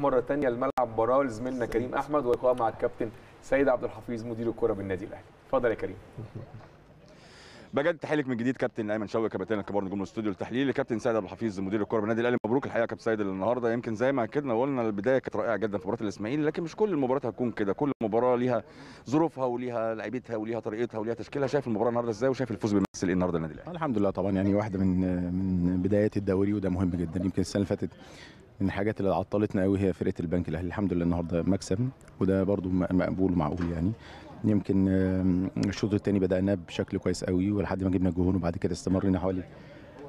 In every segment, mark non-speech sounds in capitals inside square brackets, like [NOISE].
مره ثانيه الملعب براه لزميلنا كريم احمد ولقاء مع الكابتن سيد عبد الحفيظ مدير الكره بالنادي الاهلي اتفضل يا كريم [LAUGHS] بجد تحيلك من جديد كابتن ايمن شوقي كابتن الكبار نجوم الاستوديو التحليل كابتن سيد عبد الحفيظ مدير الكره بالنادي الاهلي مبروك الحقيقه كابتن سيد النهارده يمكن زي ما اكدنا وقلنا البدايه كانت رائعه جدا في مباراه الاسماعيلي لكن مش كل المباريات هتكون كده كل مباراه ليها ظروفها وليها لعيبتها وليها طريقتها وليها تشكيلها شايف المباراه النهارده ازاي وشايف الفوز بيمثل ايه النهارده النادي الاهلي الحمد لله طبعا يعني واحده من من بدايات الدوري وده مهم جدا يمكن السنه اللي فاتت من الحاجات اللي عطلتنا قوي هي فرقه البنك الاهلي الحمد لله النهارده مكسب وده برده مقبول ومعقول يعني يمكن الشوط الثاني بدأناه بشكل كويس قوي ولحد ما جبنا جون وبعد كده استمرنا حوالي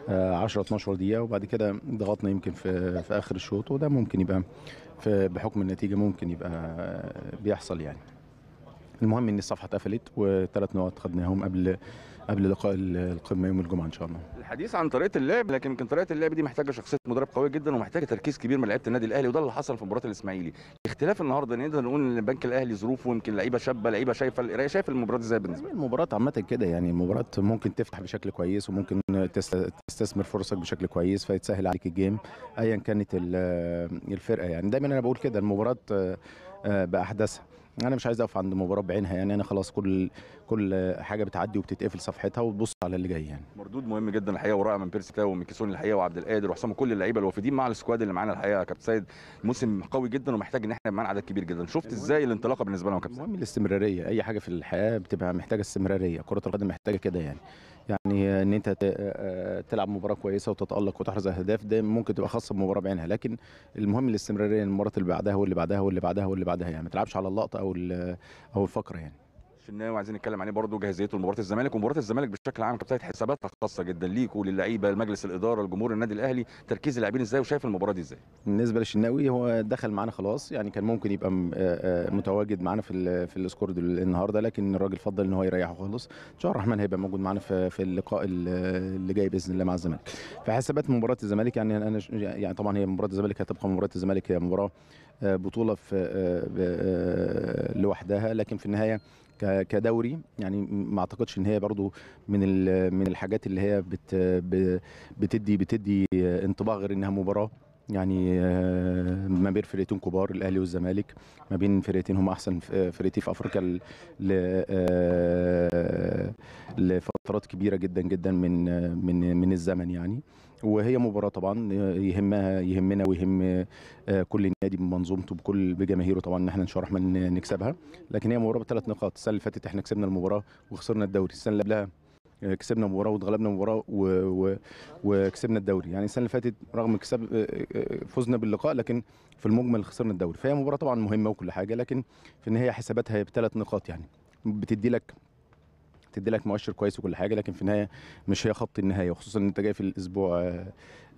10 آه، 12 دقيقه وبعد كده ضغطنا يمكن في في اخر الشوط وده ممكن يبقى بحكم النتيجه ممكن يبقى آه، بيحصل يعني المهم ان الصفحه اتقفلت وثلاث نقط خدناهم قبل قبل لقاء القمه يوم الجمعه ان شاء الله. الحديث عن طريقه اللعب لكن يمكن طريقه اللعب دي محتاجه شخصيه مدرب قوي جدا ومحتاجه تركيز كبير من لعيبه النادي الاهلي وده اللي حصل في مباراه الاسماعيلي. اختلاف النهارده نقدر نقول ان البنك الاهلي ظروفه يمكن لعيبه شابه لعيبه شايفه القرايه شايف المباراه ازاي بالنسبه لي؟ المباراه عامه كده يعني المباراه ممكن تفتح بشكل كويس وممكن تستثمر فرصك بشكل كويس فيتسهل عليك الجيم ايا كانت الفرقه يعني دايما انا بقول كده المباراه آه، آه، باحداثها انا مش عايز اقف عند مباراه بعينها يعني انا خلاص كل كل حاجه بتعدي وبتتقفل صفحتها وتبص على اللي جاي يعني مردود مهم جدا الحقيقه ورائع من بيرسي كلاو وميكيسون الحقيقه وعبد القادر وحسام كل اللعيبه الوافدين مع السكواد اللي معانا الحقيقه يا كابتن سيد موسم قوي جدا ومحتاج ان احنا معانا عدد كبير جدا شفت ازاي الانطلاقه بالنسبه لهم يا كابتن المهم الاستمراريه اي حاجه في الحياه بتبقى محتاجه استمراريه كره القدم محتاجه كده يعني يعني ان انت آه، آه، تلعب مباراه كويسه وتتالق وتحرز اهداف ده ممكن تبقى خاصه بمباراه بعينها لكن المهم الاستمراريه المباراه اللي بعدها واللي بعدها واللي بعدها واللي بعدها يعني ما تلعبش على اللقطه او او الفقره يعني الشناوي عايزين نتكلم عليه برضه جاهزيته لمباراه الزمالك ومباراه الزمالك بشكل عام كبدايه حساباتها خاصه جدا ليك وللعيبه لمجلس الاداره الجمهور النادي الاهلي تركيز اللاعبين ازاي وشايف المباراه دي ازاي بالنسبه للشناوي هو دخل معانا خلاص يعني كان ممكن يبقى آه، آه، متواجد معانا في في السكورد النهارده لكن الراجل فضل ان هو يريحه خالص ان شاء الله الرحمن هيبقى موجود معانا في في اللقاء اللي جاي باذن الله مع الزمالك في حسابات مباراه الزمالك يعني انا يعني طبعا هي مباراه الزمالك هتبقى مباراه الزمالك هي مباراه بطوله في آه، آه، لوحدها لكن في النهايه كدوري يعني ما اعتقدش ان هي برضو من من الحاجات اللي هي بت بتدي بتدي انطباع غير انها مباراه يعني آه، ما بين فرقتين كبار الاهلي والزمالك ما بين فرقتين هم احسن فرقتين في افريقيا فترات كبيره جدا جدا من من من الزمن يعني وهي مباراه طبعا يهمها يهمنا ويهم آه، كل نادي بمنظومته بكل بجماهيره طبعا ان احنا ان شاء الله الرحمن نكسبها لكن هي مباراه بثلاث نقاط السنه اللي فاتت احنا كسبنا المباراه وخسرنا الدوري السنه اللي قبلها آه، كسبنا مباراه واتغلبنا مباراه وكسبنا الدوري يعني السنه اللي فاتت رغم كسب آه، فزنا باللقاء لكن في المجمل خسرنا الدوري فهي مباراه طبعا مهمه وكل حاجه لكن في النهايه حساباتها هي بثلاث نقاط يعني بتدي لك تدي لك مؤشر كويس وكل حاجه لكن في النهايه مش هي خط النهايه وخصوصا ان انت جاي في الاسبوع آه،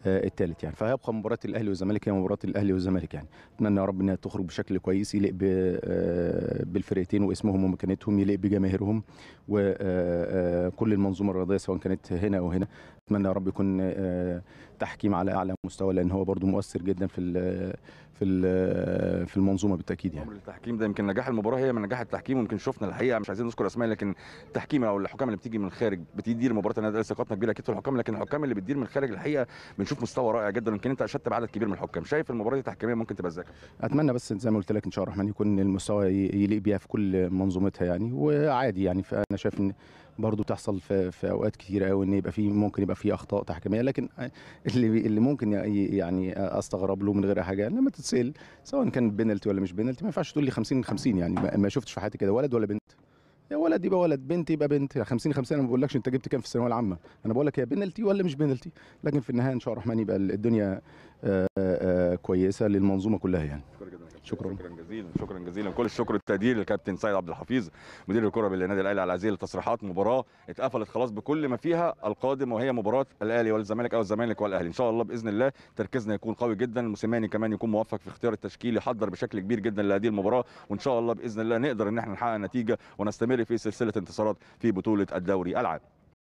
آه، الثالث يعني فهيبقى مباراه الاهلي والزمالك هي مباراه الاهلي والزمالك يعني اتمنى يا رب انها تخرج بشكل كويس يليق آه، بالفرقتين واسمهم ومكانتهم يليق بجماهيرهم وكل آه، المنظومه الرياضيه سواء كانت هنا او هنا اتمنى يا رب يكون تحكيم على اعلى مستوى لان هو برده مؤثر جدا في في في المنظومه بالتاكيد يعني التحكيم ده يمكن نجاح المباراه هي من نجاح التحكيم ويمكن شفنا الحقيقه مش عايزين نذكر اسماء لكن التحكيم او الحكام اللي بتيجي من الخارج بتدير مباراه النادي الاهلي ثقتنا كبيره اكيد في الحكام لكن الحكام اللي بتدير من الخارج الحقيقه بنشوف بنشوف مستوى رائع جدا يمكن انت اشدت بعدد كبير من الحكام شايف المباراه دي تحكيميا ممكن تبقى ازاي اتمنى بس زي ما قلت لك ان شاء الله الرحمن يكون المستوى يليق بيها في كل منظومتها يعني وعادي يعني فانا شايف ان برضه تحصل في, في اوقات كتيره قوي ان يبقى في ممكن يبقى في اخطاء تحكيميه لكن اللي اللي ممكن يعني استغرب له من غير حاجه لما تتسال سواء كان بينالتي ولا مش بينالتي ما ينفعش تقول لي 50 50 يعني ما شفتش في حياتي كده ولد ولا بنت يا ولد يبقى ولد بنت يبقى بنت 50 50 انا ما بقولكش انت جبت كام في الثانويه العامه انا بقول لك هي بنالتي ولا مش بنالتي لكن في النهايه ان شاء الله الرحمن يبقى الدنيا آآ آه، آآ آه، آه، كويسه للمنظومه كلها يعني شكرا شكرا جزيلا شكرا جزيلا كل الشكر والتقدير للكابتن سيد عبد الحفيظ مدير الكره بالنادي الاهلي على هذه التصريحات مباراه اتقفلت خلاص بكل ما فيها القادم وهي مباراه الاهلي والزمالك او الزمالك والاهلي ان شاء الله باذن الله تركيزنا يكون قوي جدا الموسيماني كمان يكون موفق في اختيار التشكيل يحضر بشكل كبير جدا لهذه المباراه وان شاء الله باذن الله نقدر ان احنا نحقق نتيجه ونستمر في سلسله انتصارات في بطوله الدوري العام